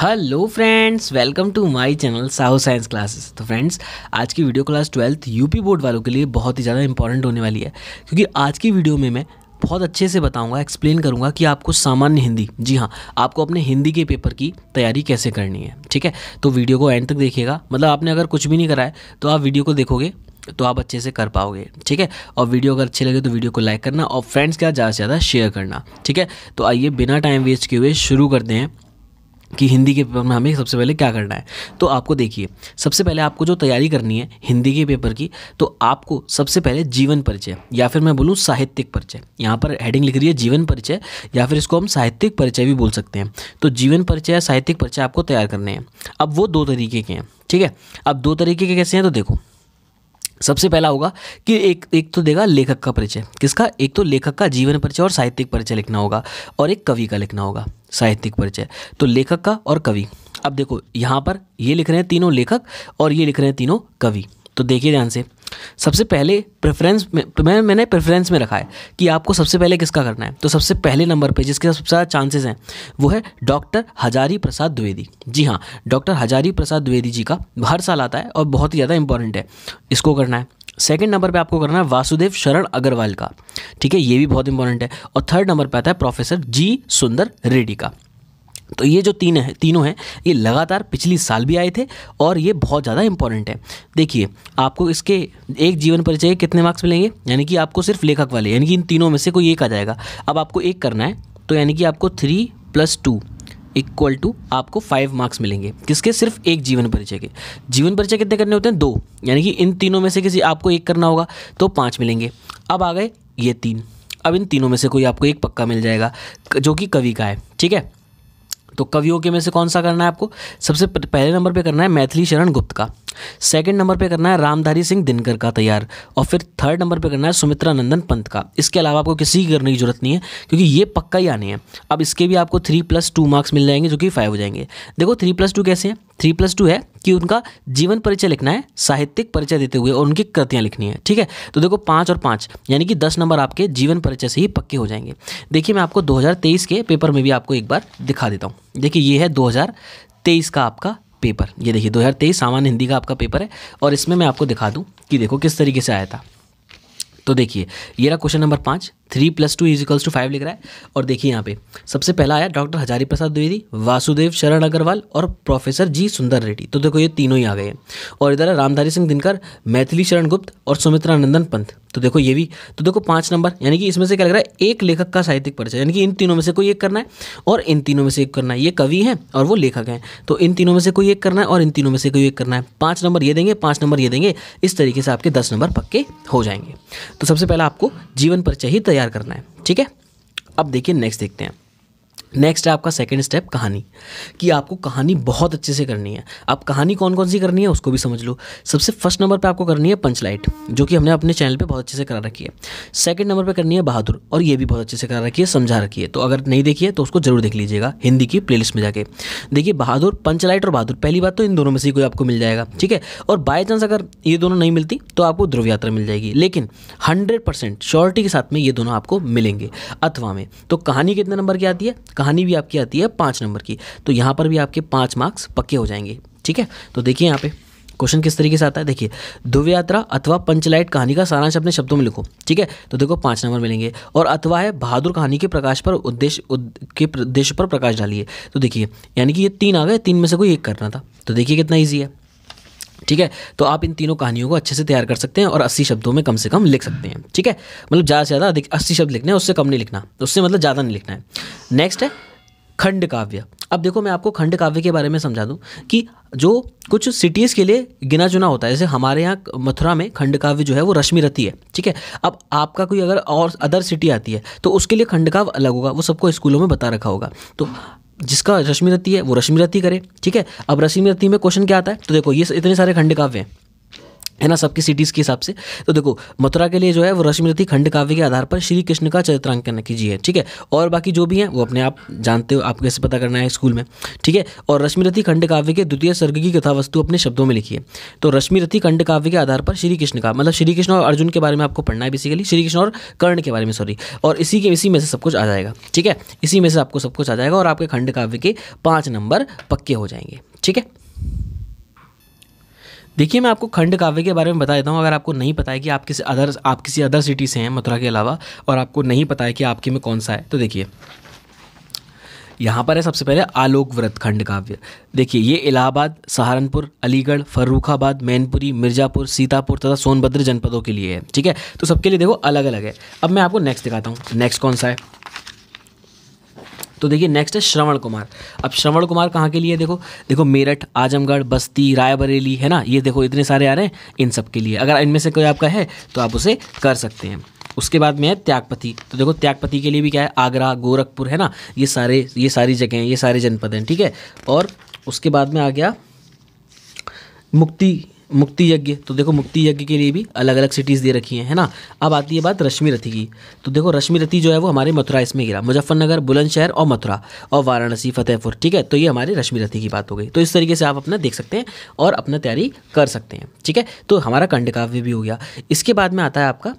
hello friends welcome to my channel Sahu science classes तो friends आज की video class twelfth UP board वालों के लिए बहुत ही ज़्यादा इंपॉर्टेंट होने वाली है क्योंकि आज की वीडियो में मैं बहुत अच्छे से बताऊंगा एक्सप्लेन करूंगा कि आपको सामान्य हिंदी जी हाँ आपको अपने हिंदी के पेपर की तैयारी कैसे करनी है ठीक है तो वीडियो को एंड तक देखिएगा मतलब आपने अगर कुछ भी नहीं करा है तो आप वीडियो को देखोगे तो आप अच्छे से कर पाओगे ठीक है और वीडियो अगर अच्छे लगे तो वीडियो को लाइक करना और फ्रेंड्स के साथ ज़्यादा से ज़्यादा शेयर करना ठीक है तो आइए बिना टाइम वेस्ट किए हुए शुरू करते हैं कि हिंदी के पेपर में हमें सबसे पहले क्या करना है तो आपको देखिए सबसे पहले आपको जो तैयारी करनी है हिंदी के पेपर की तो आपको सबसे पहले जीवन परिचय या फिर मैं बोलूँ साहित्यिक परिचय यहाँ पर हेडिंग लिख रही है जीवन परिचय या फिर इसको हम साहित्यिक परिचय भी बोल सकते हैं तो जीवन परिचय या साहित्यिक परिचय आपको तैयार करने हैं अब वो दो तरीके के हैं ठीक है अब दो तरीके के कैसे हैं तो देखो सबसे पहला होगा कि एक एक तो देगा लेखक का परिचय किसका एक तो लेखक का जीवन परिचय और साहित्यिक परिचय लिखना होगा और एक कवि का लिखना होगा साहित्यिक परिचय तो लेखक का और कवि अब देखो यहाँ पर ये लिख रहे हैं तीनों लेखक और ये लिख रहे हैं तीनों कवि तो देखिए ध्यान से सबसे पहले प्रेफरेंस में तो मैं मैंने प्रेफरेंस में रखा है कि आपको सबसे पहले किसका करना है तो सबसे पहले नंबर पे जिसके सबसे ज़्यादा चांसेस हैं वो है डॉक्टर हजारी प्रसाद द्विवेदी जी हाँ डॉक्टर हजारी प्रसाद द्विवेदी जी का हर साल आता है और बहुत ही ज़्यादा इंपॉर्टेंट है इसको करना है सेकेंड नंबर पे आपको करना है वासुदेव शरण अग्रवाल का ठीक है ये भी बहुत इंपॉर्टेंट है और थर्ड नंबर पे आता है प्रोफेसर जी सुंदर रेड्डी का तो ये जो तीन है तीनों हैं ये लगातार पिछली साल भी आए थे और ये बहुत ज़्यादा इंपॉर्टेंट है देखिए आपको इसके एक जीवन परिचय कितने मार्क्स मिलेंगे यानी कि आपको सिर्फ लेखक वाले यानी कि इन तीनों में से कोई एक आ जाएगा अब आपको एक करना है तो यानी कि आपको three plus two equal to आपको फाइव मार्क्स मिलेंगे किसके सिर्फ एक जीवन परिचय के जीवन परिचय कितने करने होते हैं दो यानी कि इन तीनों में से किसी आपको एक करना होगा तो पाँच मिलेंगे अब आ गए ये तीन अब इन तीनों में से कोई आपको एक पक्का मिल जाएगा जो कि कवि का है ठीक है तो कवियों के में से कौन सा करना है आपको सबसे पहले नंबर पे करना है मैथिली शरण गुप्त का सेकंड नंबर पे करना है रामधारी सिंह दिनकर का तैयार और फिर थर्ड नंबर पे करना है सुमित्रा नंदन पंत का इसके अलावा आपको किसी की करने की जरूरत नहीं है क्योंकि ये पक्का ही आने हैं अब इसके भी आपको थ्री प्लस टू मार्क्स मिल जाएंगे जो कि फाइव हो जाएंगे देखो थ्री प्लस टू कैसे हैं थ्री प्लस टू है कि उनका जीवन परिचय लिखना है साहित्यिक परिचय देते हुए और उनकी कृतियाँ लिखनी है ठीक है तो देखो पाँच और पाँच यानी कि दस नंबर आपके जीवन परिचय से ही पक्के हो जाएंगे देखिए मैं आपको 2023 के पेपर में भी आपको एक बार दिखा देता हूँ देखिए ये है 2023 का आपका पेपर ये देखिए दो सामान्य हिंदी का आपका पेपर है और इसमें मैं आपको दिखा दूँ कि देखो किस तरीके से आया था तो देखिए ये रहा क्वेश्चन नंबर पाँच three plus two is equals to five लिख रहा है और देखिए यहाँ पे सबसे पहला आया डॉक्टर हजारी प्रसाद द्विवेदी वासुदेव शरण अग्रवाल और प्रोफेसर जी सुंदर रेड्डी तो देखो ये तीनों ही आ गए हैं और इधर है रामधारी सिंह दिनकर मैथिली शरण गुप्त और सुमित्रा नंदन पंत तो देखो ये भी तो देखो पाँच नंबर यानी कि इसमें से क्या लग रहा है एक लेखक का साहित्यिक परिचय यानी कि इन तीनों में से कोई एक करना है और इन तीनों में से एक करना है ये कवि हैं और वो लेखक हैं तो इन तीनों में से कोई एक करना है और इन तीनों में से कोई एक करना है पाँच नंबर ये देंगे पाँच नंबर ये देंगे इस तरीके से आपके दस नंबर पक्के हो जाएंगे तो सबसे पहला आपको जीवन परिचय ही तैयार तैयार करना है ठीक है अब देखिए नेक्स्ट देखते हैं नेक्स्ट है आपका सेकेंड स्टेप कहानी कि आपको कहानी बहुत अच्छे से करनी है आप कहानी कौन कौन सी करनी है उसको भी समझ लो सबसे फर्स्ट नंबर पे आपको करनी है पंचलाइट जो कि हमने अपने चैनल पे बहुत अच्छे से करा रखी है सेकेंड नंबर पे करनी है बहादुर और ये भी बहुत अच्छे से करा रखी है समझा रखी है तो अगर नहीं देखी है तो उसको जरूर देख लीजिएगा हिंदी की प्ले में जाके देखिए बहादुर पंचलाइट और बहादुर पहली बात तो इन दोनों में से कोई आपको मिल जाएगा ठीक है और बाई चांस अगर ये दोनों नहीं मिलती तो आपको ध्रुव यात्रा मिल जाएगी लेकिन हंड्रेड परसेंट श्योरिटी के साथ में ये दोनों आपको मिलेंगे अथवा में तो कहानी कितने नंबर की आती है कहानी भी आपकी आती है पाँच नंबर की तो यहाँ पर भी आपके पाँच मार्क्स पक्के हो जाएंगे ठीक है तो देखिए यहाँ पे क्वेश्चन किस तरीके से आता है देखिए ध्रुव यात्रा अथवा पंचलाइट कहानी का सारांश अपने शब्दों में लिखो ठीक है तो देखो पाँच नंबर मिलेंगे और अथवा है बहादुर कहानी के प्रकाश पर उद्देश्य उद, के उद्देश्य पर प्रकाश डालिए तो देखिए यानी कि ये तीन आ गए तीन में से कोई एक करना था तो देखिए कितना ईजी है ठीक है तो आप इन तीनों कहानियों को अच्छे से तैयार कर सकते हैं और अस्सी शब्दों में कम से कम लिख सकते हैं ठीक है मतलब ज़्यादा से ज़्यादा अधिक अस्सी शब्द लिखना है उससे कम नहीं लिखना तो उससे मतलब ज़्यादा नहीं लिखना है नेक्स्ट है खंड काव्य अब देखो मैं आपको खंड काव्य के बारे में समझा दूं कि जो कुछ सिटीज़ के लिए गिना चुना होता है जैसे हमारे यहाँ मथुरा में खंड काव्य जो है वो रश्मि रति है ठीक है अब आपका कोई अगर और अदर सिटी आती है तो उसके लिए खंड काव्य अलग होगा वो सबको स्कूलों में बता रखा होगा तो जिसका रश्मि है वो रश्मि करे ठीक है अब रश्मि रत्ती में क्वेश्चन क्या आता है तो देखो ये इतने सारे खंड काव्य हैं है ना सबकी सिटीज़ के हिसाब से तो देखो मथुरा के लिए जो है वो रश्मिरथी खंड काव्य के आधार पर श्री कृष्ण का चरित्रांकन कीजिए ठीक है और बाकी जो भी हैं वो अपने आप जानते हो आपको कैसे पता करना है स्कूल में ठीक है और रश्मिरथी खंड काव्य के द्वितीय सर्ग की कथा वस्तु अपने शब्दों में लिखी है तो रश्मिरथी खंड काव्य के आधार पर श्री कृष्ण का मतलब श्री कृष्ण और अर्जुन के बारे में आपको पढ़ना है बेसिकली श्री कृष्ण और कर्ण के बारे में सॉरी और इसी के इसी में से सब कुछ आ जाएगा ठीक है इसी में से आपको सब कुछ आ जाएगा और आपके खंड काव्य के पाँच नंबर पक्के हो जाएंगे ठीक है देखिए मैं आपको खंड काव्य के बारे में बता देता हूँ अगर आपको नहीं पता है कि आप किसी अदर आप किसी अदर सिटी से हैं मथुरा के अलावा और आपको नहीं पता है कि आपके में कौन सा है तो देखिए यहाँ पर है सबसे पहले आलोक व्रत खंड काव्य देखिए ये इलाहाबाद सहारनपुर अलीगढ़ फर्रुखाबाद मैनपुरी मिर्ज़ापुर सीतापुर तथा सोनभद्र जनपदों के लिए है ठीक है तो सबके लिए देखो अलग अलग है अब मैं आपको नेक्स्ट दिखाता हूँ नेक्स्ट कौन सा है तो देखिए नेक्स्ट है श्रवण कुमार अब श्रवण कुमार कहाँ के लिए देखो देखो मेरठ आजमगढ़ बस्ती रायबरेली है ना ये देखो इतने सारे आ रहे हैं इन सब के लिए अगर इनमें से कोई आपका है तो आप उसे कर सकते हैं उसके बाद में है त्यागपति तो देखो त्यागपति के लिए भी क्या है आगरा गोरखपुर है ना ये सारे ये सारी जगह हैं ये सारे जनपद हैं ठीक है और उसके बाद में आ गया मुक्ति मुक्ति यज्ञ तो देखो मुक्ति यज्ञ के लिए भी अलग अलग सिटीज़ दे रखी हैं है ना अब आती है बात रश्मि रथी की तो देखो रश्मि रथी जो है वो हमारे मथुरा इसमें गिरा मुजफ्फरनगर बुलंदशहर और मथुरा और वाराणसी फतेहपुर ठीक है तो ये हमारे रश्मि रथी की बात हो गई तो इस तरीके से आप अपना देख सकते हैं और अपना तैयारी कर सकते हैं ठीक है तो हमारा कंडकाव्य भी हो गया इसके बाद में आता है आपका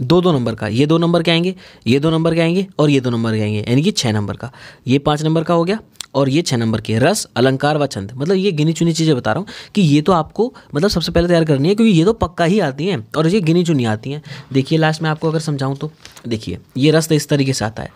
दो दो नंबर का ये दो नंबर के आएंगे ये दो नंबर के आएंगे और ये दो नंबर के आएंगे यानी कि छः नंबर का ये पाँच नंबर का हो गया और ये छः नंबर के रस अलंकार व छंद मतलब ये गिनी चुनी चीज़ें बता रहा हूँ कि ये तो आपको मतलब सबसे पहले तैयार करनी है क्योंकि ये तो पक्का ही आती हैं और ये गिनी चुनी आती हैं देखिए लास्ट में आपको अगर समझाऊँ तो देखिए ये रस तो इस तरीके से आता है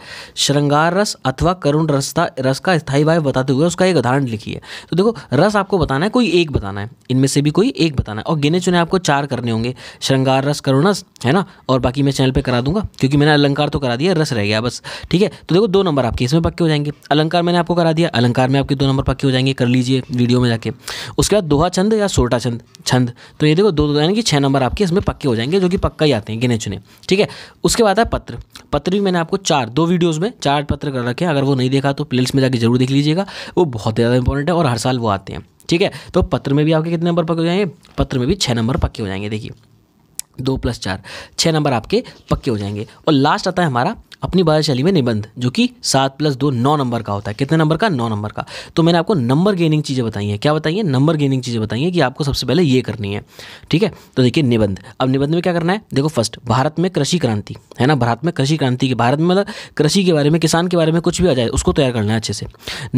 श्रृंगार रस अथवा करुण रसता रस का स्थायी भाव बताते हुए उसका एक उदाहरण लिखिए तो देखो रस आपको बताना है कोई एक बताना है इनमें से भी कोई एक बताना है और गिने चुने आपको चार करने होंगे श्रृंगार रस करुण रस है ना और बाकी मैं चैनल पर करा दूंगा क्योंकि मैंने अलंकार तो करा दिया रस रह गया बस ठीक है तो देखो दो नंबर आपके इसमें पक्के हो जाएंगे अलंकार मैंने आपको करा दिया अलंकार में आपके दो नंबर पक्के हो जाएंगे कर लीजिए वीडियो में जाके उसके बाद दोहा छंद या सोटा छंद छंद तो ये देखो दो यानी कि छः नंबर आपके इसमें पक्के हो जाएंगे जो कि पक्का ही आते हैं गिने चुने ठीक है उसके बाद है पत्र पत्र भी मैंने आपको चार दो वीडियोज़ में चार पत्र कर रखे हैं अगर वो नहीं देखा तो प्लेट्स में जाकर जरूर देख लीजिएगा वो बहुत ज़्यादा इंपॉर्टेंट है और हर साल वो आते हैं ठीक है तो पत्र में भी आपके कितने नंबर पक्के हो जाएंगे पत्र में भी छः नंबर पक्के हो जाएंगे देखिए दो प्लस चार छः नंबर आपके पक्के हो जाएंगे और लास्ट आता है हमारा अपनी शैली में निबंध जो कि सात प्लस दो नौ नंबर का होता है कितने नंबर का नौ नंबर का तो मैंने आपको नंबर गेनिंग चीज़ें बताई हैं क्या बताइए नंबर गेनिंग चीज़ें बताई हैं कि आपको सबसे पहले ये करनी है ठीक है तो देखिए निबंध अब निबंध में क्या करना है देखो फर्स्ट भारत में कृषि क्रांति है ना भारत में कृषि क्रांति के भारत में मतलब कृषि के बारे में किसान के बारे में कुछ भी आ जाए उसको तैयार करना है अच्छे से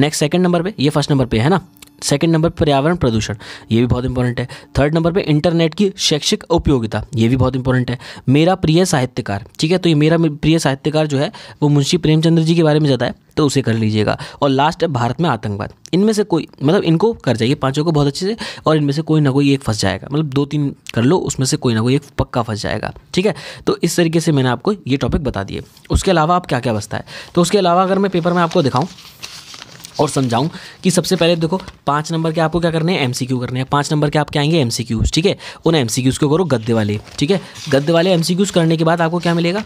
नेक्स्ट सेकंड नंबर पर ये फर्स्ट नंबर पर है ना सेकंड नंबर पर्यावरण प्रदूषण ये भी बहुत इंपॉर्टेंट है थर्ड नंबर पे इंटरनेट की शैक्षिक उपयोगिता ये भी बहुत इंपॉर्टेंट है मेरा प्रिय साहित्यकार ठीक है तो ये मेरा प्रिय साहित्यकार जो है वो मुंशी प्रेमचंद्र जी के बारे में जाता है तो उसे कर लीजिएगा और लास्ट है भारत में आतंकवाद इनमें से कोई मतलब इनको कर जाइए पाँचों को बहुत अच्छे से और इनमें से कोई ना कोई एक फंस जाएगा मतलब दो तीन कर लो उसमें से कोई ना कोई एक पक्का फंस जाएगा ठीक है तो इस तरीके से मैंने आपको ये टॉपिक बता दिए उसके अलावा आप क्या क्या बसता है तो उसके अलावा अगर मैं पेपर में आपको दिखाऊँ और समझाऊं कि सबसे पहले देखो पाँच नंबर के आपको क्या करने हैं एम करने हैं पाँच नंबर के आपके आएंगे एम ठीक है उन एम को करो गद्दे वाले ठीक है गद्दे वाले एम करने के बाद आपको क्या मिलेगा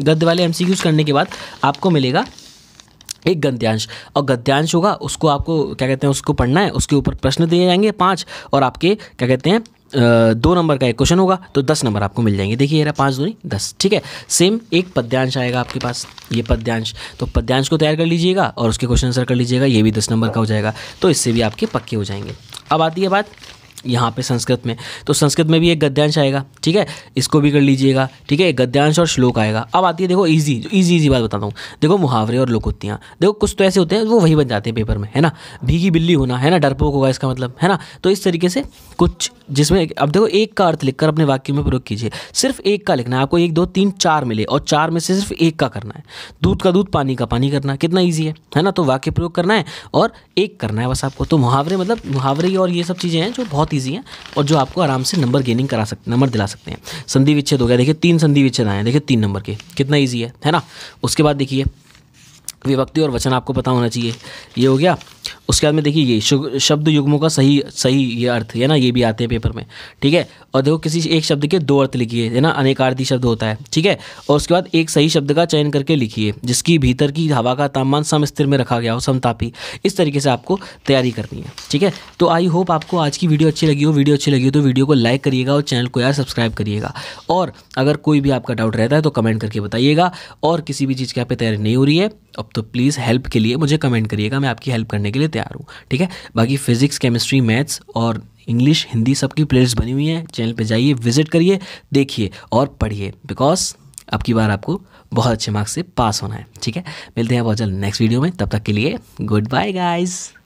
गद्दे वाले एम करने के बाद आपको मिलेगा एक गद्यांश और गद्यांश होगा उसको आपको क्या कहते हैं उसको पढ़ना है उसके ऊपर प्रश्न दिए जाएंगे पाँच और आपके क्या कहते हैं दो नंबर का एक क्वेश्चन होगा तो दस नंबर आपको मिल जाएंगे देखिए यार पाँच दूरी दस ठीक है सेम एक पद्यांश आएगा आपके पास ये पद्यांश तो पद्यांश को तैयार कर लीजिएगा और उसके क्वेश्चन आंसर कर लीजिएगा ये भी दस नंबर का हो जाएगा तो इससे भी आपके पक्के हो जाएंगे अब आती है बात यहाँ पे संस्कृत में तो संस्कृत में भी एक गद्यांश आएगा ठीक है इसको भी कर लीजिएगा ठीक है एक गद्यांश और श्लोक आएगा अब आती है देखो इजी जो इजी इजी बात बताता हूँ देखो मुहावरे और लोकोत्तियाँ देखो कुछ तो ऐसे होते हैं वो वही बन जाते हैं पेपर में है ना भीगी बिल्ली होना है ना डरपोक होगा इसका मतलब है ना तो इस तरीके से कुछ जिसमें अब देखो एक का अर्थ लिखकर अपने वाक्य में प्रयोग कीजिए सिर्फ एक का लिखना है आपको एक दो तीन चार मिले और चार में से सिर्फ एक का करना है दूध का दूध पानी का पानी करना कितना ईजी है है ना तो वाक्य प्रयोग करना है और एक करना है बस आपको तो मुहावरे मतलब मुहावरे और ये सब चीज़ें हैं जो बहुत बहुत ईजी है और जो आपको आराम से नंबर गेनिंग करा सकते नंबर दिला सकते हैं संधि विच्छेद हो गया देखिए तीन संधि विच्छेद आए देखिए तीन नंबर के कितना ईजी है है ना उसके बाद देखिए विभक्ति और वचन आपको पता होना चाहिए ये हो गया उसके बाद में देखिए ये शब्द युग्मों का सही सही ये अर्थ है ना ये भी आते हैं पेपर में ठीक है और देखो किसी एक शब्द के दो अर्थ लिखिए है ना अनेकार्थी शब्द होता है ठीक है और उसके बाद एक सही शब्द का चयन करके लिखिए जिसकी भीतर की हवा का तापमान सम स्थिर में रखा गया हो समतापी इस तरीके से आपको तैयारी करनी है ठीक है तो आई होप आपको आज की वीडियो अच्छी लगी हो वीडियो अच्छी लगी हो तो वीडियो को लाइक करिएगा और चैनल को यार सब्सक्राइब करिएगा और अगर कोई भी आपका डाउट रहता है तो कमेंट करके बताइएगा और किसी भी चीज़ की आप तैयारी नहीं हो रही है अब तो प्लीज़ हेल्प के लिए मुझे कमेंट करिएगा मैं आपकी हेल्प करने के के लिए तैयार हूँ ठीक है बाकी फिजिक्स केमिस्ट्री मैथ्स और इंग्लिश हिंदी सबकी प्लेलिस्ट बनी हुई है चैनल पर जाइए विजिट करिए देखिए और पढ़िए बिकॉज अब की बार आपको बहुत अच्छे मार्क्स से पास होना है ठीक है मिलते हैं बहुत जल्द नेक्स्ट वीडियो में तब तक के लिए गुड बाय गाइज़